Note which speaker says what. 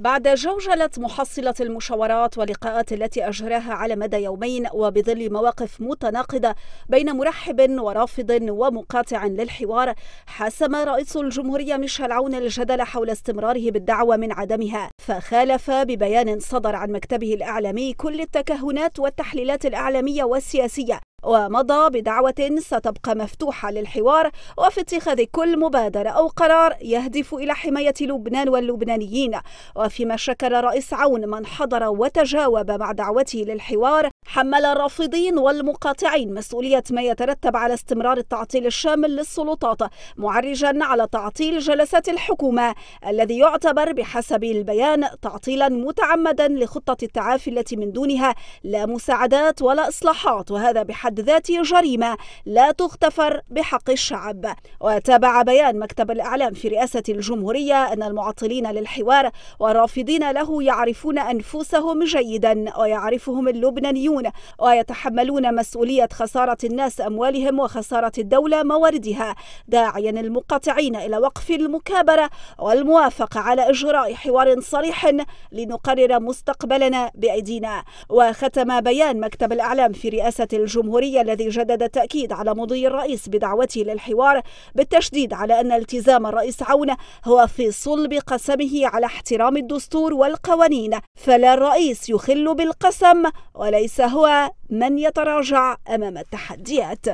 Speaker 1: بعد جوجلة محصلة المشاورات واللقاءات التي أجراها على مدى يومين وبظل مواقف متناقضة بين مرحب ورافض ومقاطع للحوار حسم رئيس الجمهورية ميشيل عون الجدل حول استمراره بالدعوة من عدمها فخالف ببيان صدر عن مكتبه الإعلامي كل التكهنات والتحليلات الإعلامية والسياسية ومضى بدعوة ستبقى مفتوحة للحوار وفي اتخاذ كل مبادرة أو قرار يهدف إلى حماية لبنان واللبنانيين وفيما شكر رئيس عون من حضر وتجاوب مع دعوته للحوار حمل الرافضين والمقاطعين مسؤولية ما يترتب على استمرار التعطيل الشامل للسلطات معرجا على تعطيل جلسات الحكومة الذي يعتبر بحسب البيان تعطيلا متعمدا لخطة التعافي التي من دونها لا مساعدات ولا إصلاحات وهذا بحد ذاته جريمة لا تغتفر بحق الشعب وتابع بيان مكتب الإعلام في رئاسة الجمهورية أن المعطلين للحوار والرافضين له يعرفون أنفسهم جيدا ويعرفهم اللبنانيون يعانون ويتحملون مسؤولية خسارة الناس أموالهم وخسارة الدولة مواردها داعيا المقاطعين إلى وقف المكابرة والموافقة على إجراء حوار صريح لنقرر مستقبلنا بأيدينا وختم بيان مكتب الأعلام في رئاسة الجمهورية الذي جدد التأكيد على مضي الرئيس بدعوته للحوار بالتشديد على أن التزام الرئيس عون هو في صلب قسمه على احترام الدستور والقوانين فلا الرئيس يخل بالقسم وليس فهو من يتراجع أمام التحديات